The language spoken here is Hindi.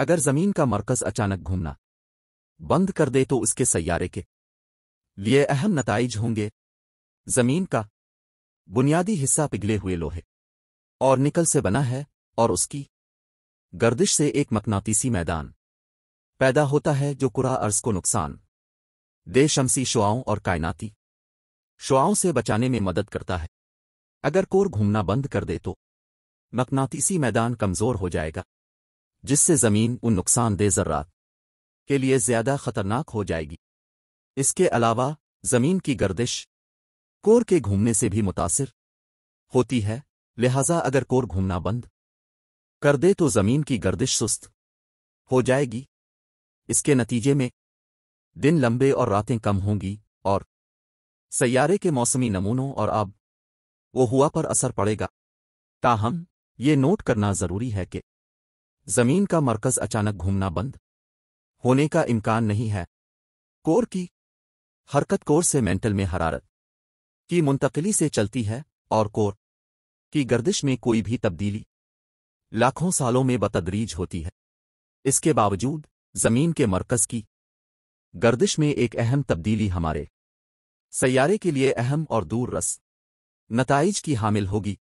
अगर जमीन का मरकज अचानक घूमना बंद कर दे तो उसके सैारे के लिए अहम नतज होंगे जमीन का बुनियादी हिस्सा पिघले हुए लोहे और निकल से बना है और उसकी गर्दिश से एक मकनातीसी मैदान पैदा होता है जो कुरा अर्ज को नुकसान दे शमसी शुआओं और कायनाती शुआओं से बचाने में मदद करता है अगर कोर घूमना बंद कर दे तो मकनातीसी मैदान कमजोर हो जाएगा जिससे ज़मीन उन नुकसानदेह ज़र्रात के लिए ज़्यादा खतरनाक हो जाएगी इसके अलावा ज़मीन की गर्दिश कोर के घूमने से भी मुतासर होती है लिहाजा अगर कोर घूमना बंद कर दे तो ज़मीन की गर्दिश सुस्त हो जाएगी इसके नतीजे में दिन लंबे और रातें कम होंगी और सैारे के मौसमी नमूनों और अब वो हुआ पर असर पड़ेगा ताहम ये नोट करना ज़रूरी है कि जमीन का मरकज अचानक घूमना बंद होने का इम्कान नहीं है कोर की हरकत कोर से मेंटल में हरारत की मुंतकली से चलती है और कोर की गर्दिश में कोई भी तब्दीली लाखों सालों में बतदरीज होती है इसके बावजूद जमीन के मरकज की गर्दिश में एक अहम तब्दीली हमारे सैारे के लिए अहम और दूर रस नतज की हामिल होगी